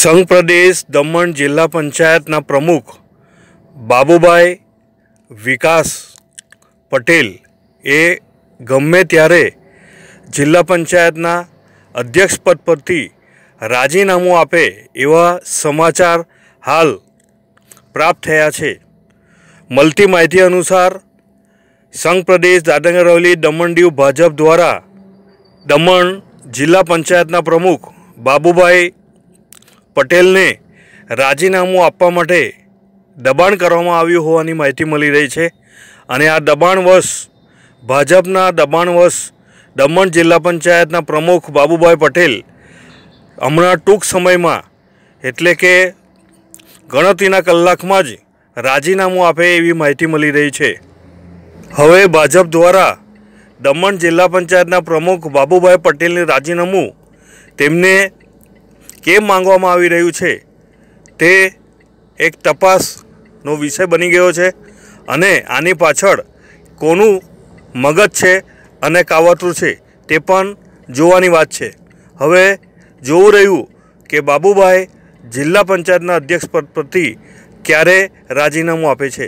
સંઘ પ્રદેશ દમણ જિલ્લા પંચાયતના પ્રમુખ બાબુભાઈ વિકાસ પટેલ એ ગમે ત્યારે જિલ્લા પંચાયતના અધ્યક્ષ પદ પરથી રાજીનામું આપે એવા સમાચાર હાલ પ્રાપ્ત થયા છે મળતી માહિતી અનુસાર સંઘ પ્રદેશ દાદંગરવલી દમણ દીવ ભાજપ દ્વારા દમણ જિલ્લા પંચાયતના પ્રમુખ બાબુભાઈ પટેલને રાજીનામું આપવા માટે દબાણ કરવામાં આવ્યું હોવાની માહિતી મળી રહી છે અને આ દબાણવશ ભાજપના દબાણવશ દમણ જિલ્લા પંચાયતના પ્રમુખ બાબુભાઈ પટેલ હમણાં ટૂંક સમયમાં એટલે કે ગણતરીના કલાકમાં જ રાજીનામું આપે એવી માહિતી મળી રહી છે હવે ભાજપ દ્વારા દમણ જિલ્લા પંચાયતના પ્રમુખ બાબુભાઈ પટેલને રાજીનામું તેમને કેમ માંગવામાં આવી રહ્યું છે તે એક તપાસનો વિષય બની ગયો છે અને આની પાછળ કોનું મગજ છે અને કાવતરું છે તે પણ જોવાની વાત છે હવે જોવું રહ્યું કે બાબુભાઈ જિલ્લા પંચાયતના અધ્યક્ષ પદ પરથી ક્યારે રાજીનામું આપે છે